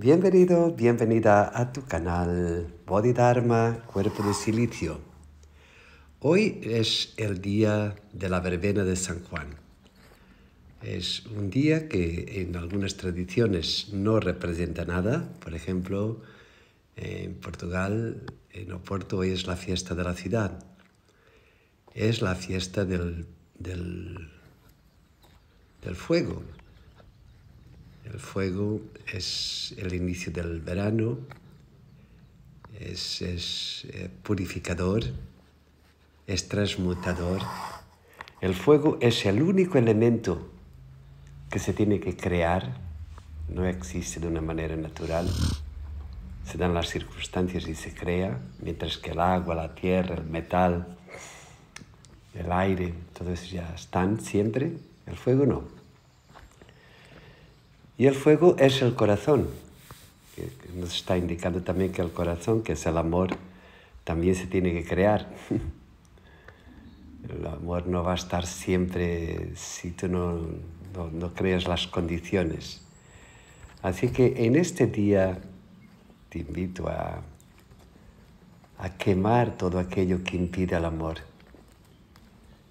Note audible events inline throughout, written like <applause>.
Bienvenido, bienvenida a tu canal Bodhidharma Cuerpo de Silicio. Hoy es el día de la verbena de San Juan. Es un día que en algunas tradiciones no representa nada. Por ejemplo, en Portugal, en Oporto, hoy es la fiesta de la ciudad. Es la fiesta del, del fuego, el fuego es el inicio del verano, es, eh, purificador, es transmutador. El fuego es el único elemento que se tiene que crear, no existe de una manera natural. Se dan las circunstancias y se crea, mientras que el agua, la tierra, el metal, el aire, todo ya están siempre, el fuego no. Y el fuego es el corazón, que nos está indicando también que el corazón, que es el amor, también se tiene que crear. <laughs> El amor no va a estar siempre si tú no, no, creas las condiciones. Así que en este día te invito a, a quemar todo aquello que impide el amor.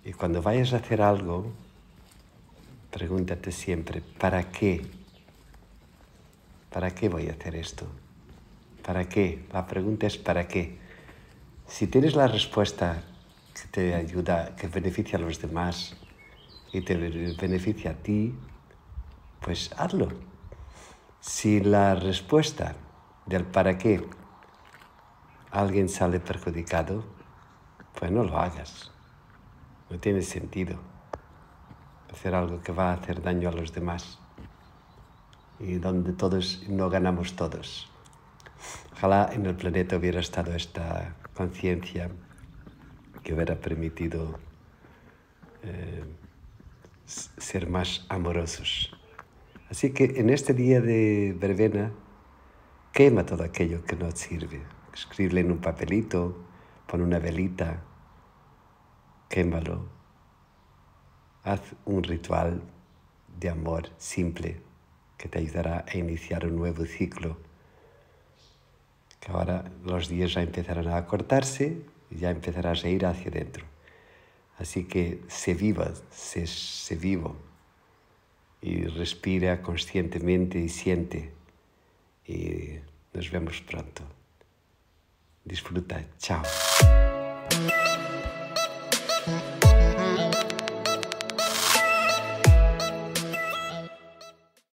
Y cuando vayas a hacer algo, pregúntate siempre, ¿para qué? ¿Para qué voy a hacer esto? ¿Para qué? La pregunta es ¿para qué? Si tienes la respuesta que te ayuda, que beneficia a los demás y te beneficia a ti, pues hazlo. Si la respuesta del para qué alguien sale perjudicado, pues no lo hagas. No tiene sentido hacer algo que va a hacer daño a los demás y donde todos no ganamos todos. Ojalá en el planeta hubiera estado esta conciencia que hubiera permitido eh, ser más amorosos. Así que en este día de verbena, quema todo aquello que no sirve. escribe en un papelito, pon una velita, quémalo. Haz un ritual de amor simple que te ayudará a iniciar un nuevo ciclo. Que ahora los días ya empezarán a acortarse y ya empezarás a ir hacia adentro. Así que se viva, se, se vivo y respira conscientemente y siente. Y nos vemos pronto. Disfruta. Chao.